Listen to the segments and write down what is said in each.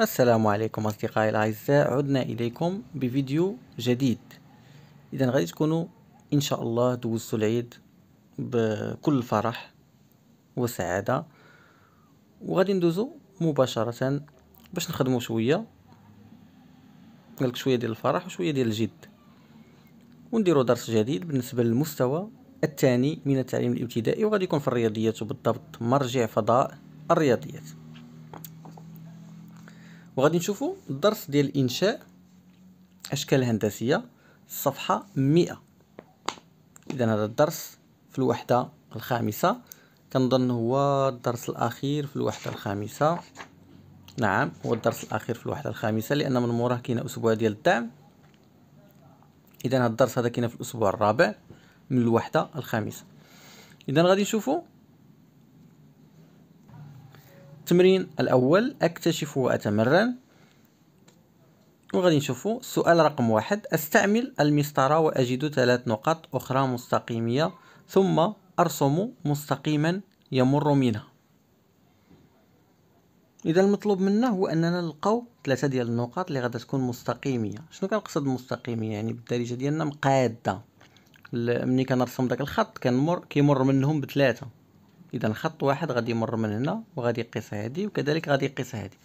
السلام عليكم أصدقائي الأعزاء عدنا إليكم بفيديو جديد إذا غادي تكونوا إن شاء الله دوزتوا العيد بكل فرح وسعادة وغادي ندوزو مباشرة باش نخدمو شوية قالك شوية ديال الفرح وشوية ديال الجد ونديرو درس جديد بالنسبة للمستوى الثاني من التعليم الابتدائي وغادي يكون في الرياضيات وبالضبط مرجع فضاء الرياضيات وغادي نشوفوا الدرس ديال انشاء اشكال هندسيه الصفحه 100 اذا هذا الدرس في الوحده الخامسه كنظن هو الدرس الاخير في الوحده الخامسه نعم هو الدرس الاخير في الوحده الخامسه لان من موراه كاين اسبوع ديال الدعم اذا هذا الدرس هذا كاين في الاسبوع الرابع من الوحده الخامسه اذا غادي نشوفوا التمرين الأول أكتشف وأتمرن وغادي نشوفو السؤال رقم واحد أستعمل المسطرة وأجد ثلاث نقاط أخرى مستقيمية ثم أرسم مستقيما يمر منها إذا المطلوب منا هو أننا نلقاو ثلاثة ديال النقاط اللي غادا تكون مستقيمية شنو كنقصد مستقيمية يعني بالدارجة ديالنا مقادة ملي كنرسم داك الخط كنمر كيمر منهم بثلاثة اذا خط واحد غادي يمر من هنا وغادي يقيس هذه وكذلك غادي يقيس هذه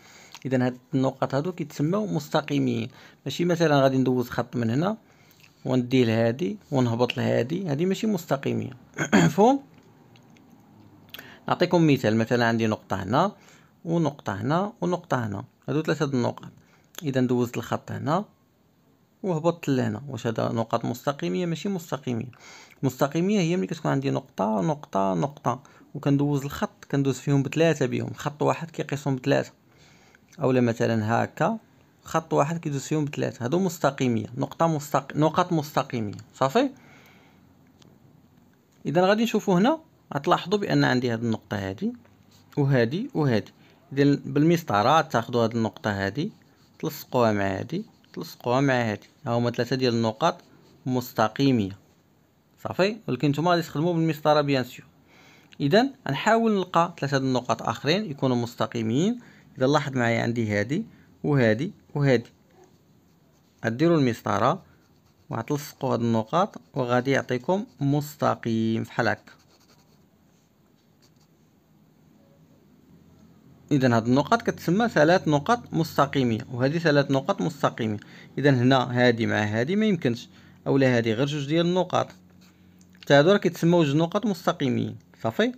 اذا هاد النقط هادو كيتسموا مستقيمين ماشي مثلا غادي ندوز خط من هنا وندي لهادي ونهبط لهادي هادي ماشي مستقيميه مفهوم نعطيكم مثال مثلا عندي نقطه هنا ونقطه هنا ونقطه هنا هادو ثلاثه النقط اذا دوزت الخط هنا وهبطت لهنا واش هذا نقط مستقيميه ماشي مستقيميه مستقيميه هي ملي كتكون عندي نقطه نقطه نقطه وكندوز الخط كندوز فيهم بثلاثه بهم خط واحد كيقيسهم بثلاثه اولا مثلا هكا خط واحد كيدوز فيهم بثلاثه هادو مستقيميه نقطه مستق... نقط مستقيميه صافي اذا غادي نشوفوا هنا غتلاحظوا بان عندي هاد النقطه هادي وهادي وهادي اذا بالمسطره تاخذوا هاد النقطه هادي تلصقوها مع هادي تلصقوها مع هادي ها هما ثلاثه ديال النقط مستقيميه صافي ولكن نتوما غادي تخدموا بالمسطره بيان سور اذا نحاول نلقى ثلاثه النقط اخرين يكونوا مستقيمين اذا لاحظ معايا عندي هادي وهادي وهادي اديروا المسطره وغتلصقوا هاد النقاط وغادي يعطيكم مستقيم بحال هكا اذا هاد النقط كتسمى ثلاث نقط مستقيميه وهذه ثلاث نقط مستقيميه اذا هنا هادي مع هادي ما يمكنش اولا هادي غير جوج ديال النقط حتى هادو راه كيتسموا جوج نقط مستقيميين صافي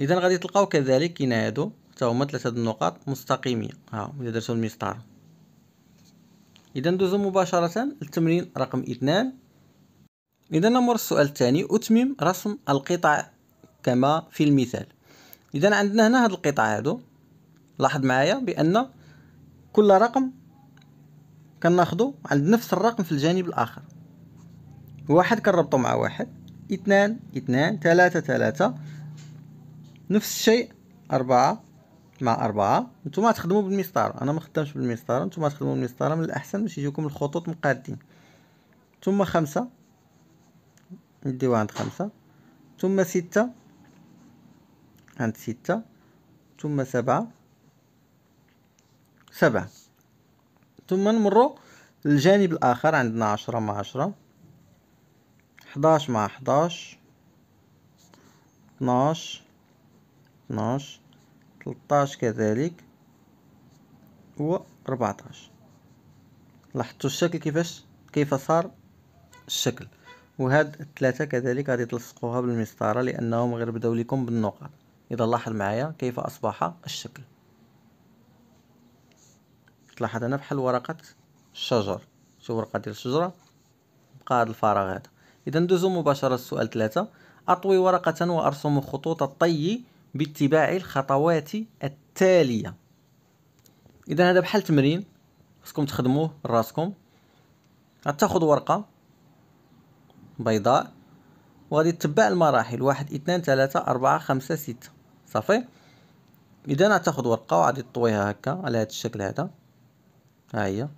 اذا غادي تلقاو كذلك كاين هادو حتى هما ثلاثه النقاط مستقيمين ها اذا درتو المسطره اذا ندوزو مباشره للتمرين رقم اثنان اذا نمر السؤال الثاني اتمم رسم القطع كما في المثال اذا عندنا هنا هاد القطع هادو لاحظ معايا بان كل رقم كناخدو عند نفس الرقم في الجانب الاخر واحد كنربطو مع واحد اثنان اثنان ثلاثة ثلاثة نفس الشيء أربعة مع أربعة نتوما تخدموا بالمسطرة أنا ما خدامش بالمسطرة نتوما تخدموا بالمسطرة من الأحسن باش يجيكم الخطوط مقادين ثم خمسة نديو عند خمسة ثم ستة عند ستة ثم سبعة سبعة ثم نمرو للجانب الآخر عندنا عشرة مع عشرة حداش مع حداش اتناش اتناش تلتاش كذلك و ربعتاش لاحظتوا الشكل كيفاش كيف صار الشكل وهاد الثلاثة كذلك غادي تلصقوها بالمسطرة لأنهم غير بداو لكم بالنقط إذا لاحظ معايا كيف أصبح الشكل تلاحظ هنا بحال ورقة الشجر شو ورقة ديال الشجرة بقى هاد الفراغ هذا إذا ندوزو مباشرة السؤال ثلاثة أطوي ورقة وأرسم خطوط الطي باتباع الخطوات التالية إذا هذا بحال تمرين خصكم تخدموه براسكم غتاخد ورقة بيضاء وغادي تتبع المراحل واحد اثنان ثلاثة أربعة خمسة ستة صافي إذا غتاخد ورقة وغادي تطويها هكا على هذا الشكل هذا ها هي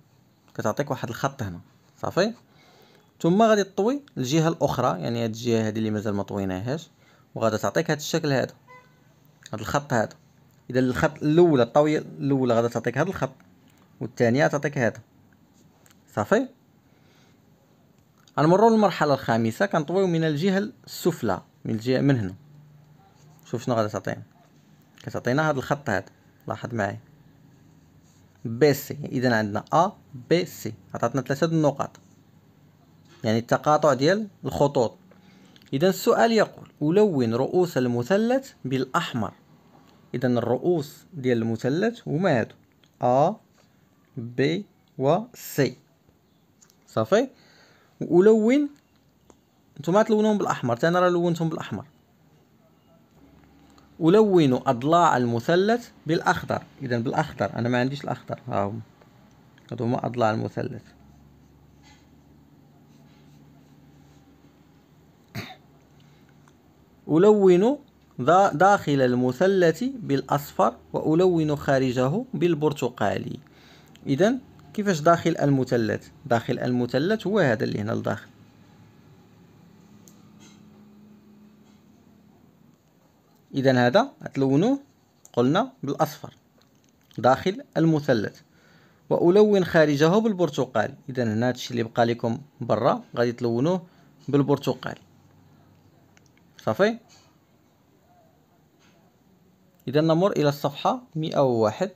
كتعطيك واحد الخط هنا صافي ثم غادي تطوي الجهه الاخرى يعني هاد الجهه هادي اللي مازال ما طويناهاش وغادي تعطيك هاد الشكل هذا هاد الخط هذا اذا الخط الاولى الطويه الاولى غادا تعطيك هاد الخط والثانيه تعطيك هذا صافي غنمروا للمرحله الخامسه كنطويو من الجهه السفلى من الجهه من هنا شوف شنو غادا تعطينا كتعطينا هاد الخط هذا لاحظ معايا بي سي اذا عندنا ا بي سي عطاتنا ثلاثه النقاط يعني التقاطع ديال الخطوط إذا السؤال يقول ألون رؤوس المثلث بالأحمر إذا الرؤوس ديال المثلث هما هادو أ ب و سي صافي ألون نتوما تلونهم بالأحمر انا راه لونتهم بالأحمر ألون أضلاع المثلث بالأخضر إذا بالأخضر أنا ما عنديش الأخضر ها هما هادو هما أضلاع المثلث ألون داخل المثلث بالأصفر وألون خارجه بالبرتقالي إذا كيفاش داخل المثلث داخل المثلث هو هذا اللي هنا لداخل إذا هذا غتلونوه قلنا بالأصفر داخل المثلث وألون خارجه بالبرتقالي إذا هنا هادشي اللي بقى لكم برا غادي تلونوه بالبرتقالي صافي إذا نمر إلى الصفحة 101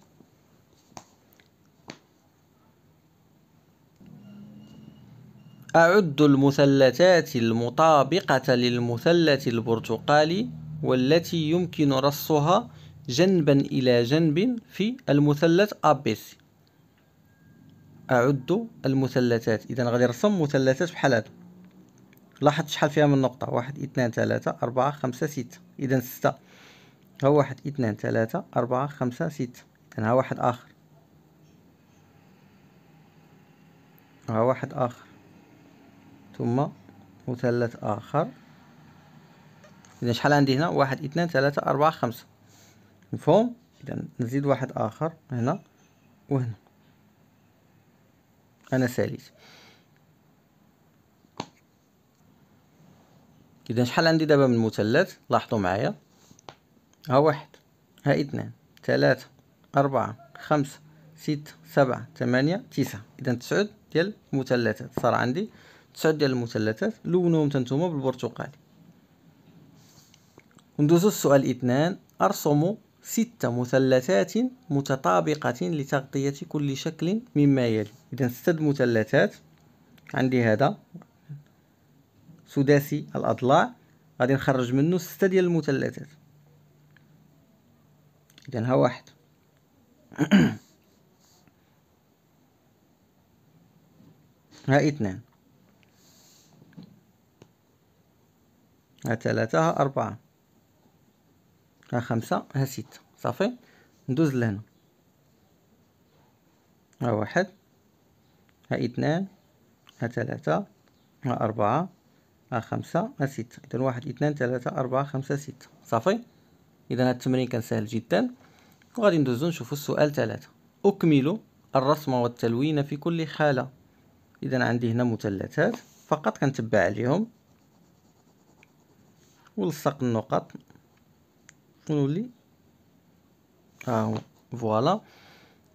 أعد المثلثات المطابقة للمثلث البرتقالي والتي يمكن رصها جنبا إلى جنب في المثلث ABC أعد المثلثات إذا غادي نرسم مثلثات بحال هادو لاحظت شحال فيها من نقطة واحد اثنان ثلاثة أربعة خمسة ستة إذا ستة ها واحد اثنان ثلاثة أربعة خمسة ستة ها واحد آخر ها واحد آخر ثم مثلث آخر إذا شحال عندي هنا واحد اثنان ثلاثة أربعة خمسة مفهوم إذا نزيد واحد آخر هنا وهنا أنا ساليت إذا شحال عندي دابا من مثلث لاحظوا معايا ها واحد ها اثنان ثلاثة أربعة خمسة ستة سبعة ثمانية تسعة إذا تسعود ديال المثلثات صار عندي تسعود ديال المثلثات لونهم تنتوما بالبرتقالي ندوزو السؤال اثنان أرسم ستة مثلثات متطابقة لتغطية كل شكل مما يلي إذا ستة مثلثات عندي هذا سداسي الأضلاع غادي نخرج منه ستة ديال المثلثات جالها واحد ها اثنان ها ثلاثة ها أربعة ها خمسة ها ستة صافي ندوز لهنا ها واحد ها اثنان ها ثلاثة ها أربعة ها خمسة ها ستة إذن واحد اثنان ثلاثة أربعة خمسة ستة صافي اذا هاد التمرين كان سهل جدا وغادي ندوزو نشوفو السؤال ثلاثة اكمل الرسم والتلوين في كل حالة اذا عندي هنا مثلثات فقط كنتبع عليهم ولصق النقط ونولي ها آه فوالا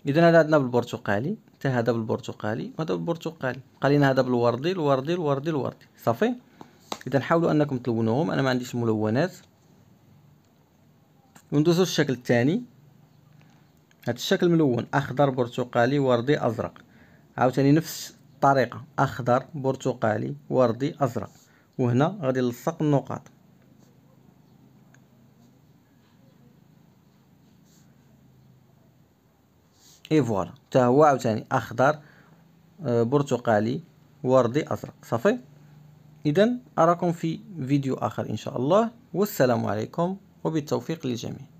اذا هذا عندنا بالبرتقالي حتى هذا بالبرتقالي وهذا بالبرتقالي بقى لنا هذا بالوردي الوردي الوردي الوردي صافي اذا حاولوا انكم تلونوهم انا ما عنديش ملونات وندوزو الشكل الثاني هذا الشكل ملون اخضر برتقالي وردي ازرق عاوتاني نفس الطريقه اخضر برتقالي وردي ازرق وهنا غادي نلصق النقاط اي فوالا حتى هو عاوتاني اخضر آه، برتقالي وردي ازرق صافي اذا اراكم في فيديو اخر ان شاء الله والسلام عليكم وبالتوفيق للجميع